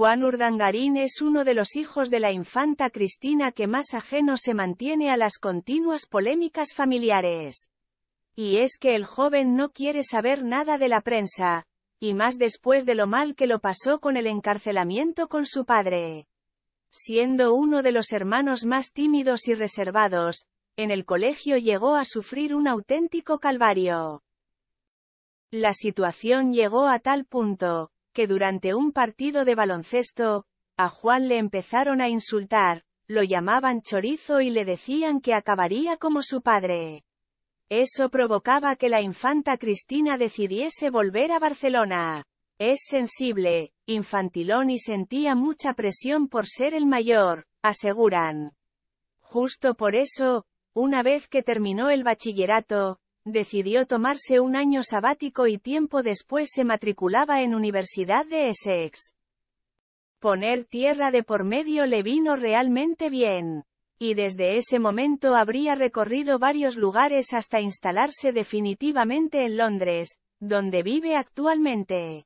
Juan Urdangarín es uno de los hijos de la infanta Cristina que más ajeno se mantiene a las continuas polémicas familiares. Y es que el joven no quiere saber nada de la prensa, y más después de lo mal que lo pasó con el encarcelamiento con su padre. Siendo uno de los hermanos más tímidos y reservados, en el colegio llegó a sufrir un auténtico calvario. La situación llegó a tal punto, que durante un partido de baloncesto, a Juan le empezaron a insultar, lo llamaban chorizo y le decían que acabaría como su padre. Eso provocaba que la infanta Cristina decidiese volver a Barcelona. Es sensible, infantilón y sentía mucha presión por ser el mayor, aseguran. Justo por eso, una vez que terminó el bachillerato, Decidió tomarse un año sabático y tiempo después se matriculaba en Universidad de Essex. Poner tierra de por medio le vino realmente bien. Y desde ese momento habría recorrido varios lugares hasta instalarse definitivamente en Londres, donde vive actualmente.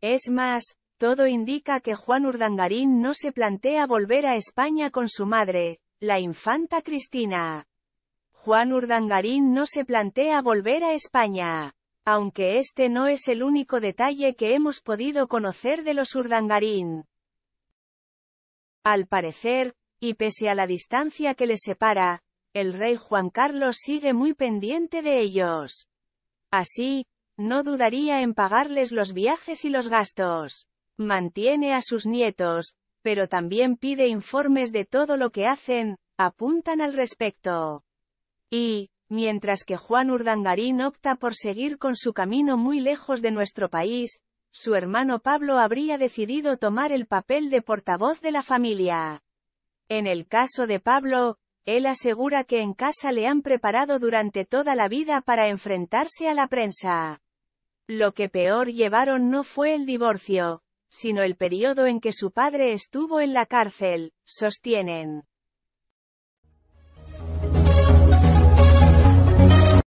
Es más, todo indica que Juan Urdangarín no se plantea volver a España con su madre, la infanta Cristina. Juan Urdangarín no se plantea volver a España. Aunque este no es el único detalle que hemos podido conocer de los Urdangarín. Al parecer, y pese a la distancia que les separa, el rey Juan Carlos sigue muy pendiente de ellos. Así, no dudaría en pagarles los viajes y los gastos. Mantiene a sus nietos, pero también pide informes de todo lo que hacen, apuntan al respecto. Y, mientras que Juan Urdangarín opta por seguir con su camino muy lejos de nuestro país, su hermano Pablo habría decidido tomar el papel de portavoz de la familia. En el caso de Pablo, él asegura que en casa le han preparado durante toda la vida para enfrentarse a la prensa. Lo que peor llevaron no fue el divorcio, sino el periodo en que su padre estuvo en la cárcel, sostienen.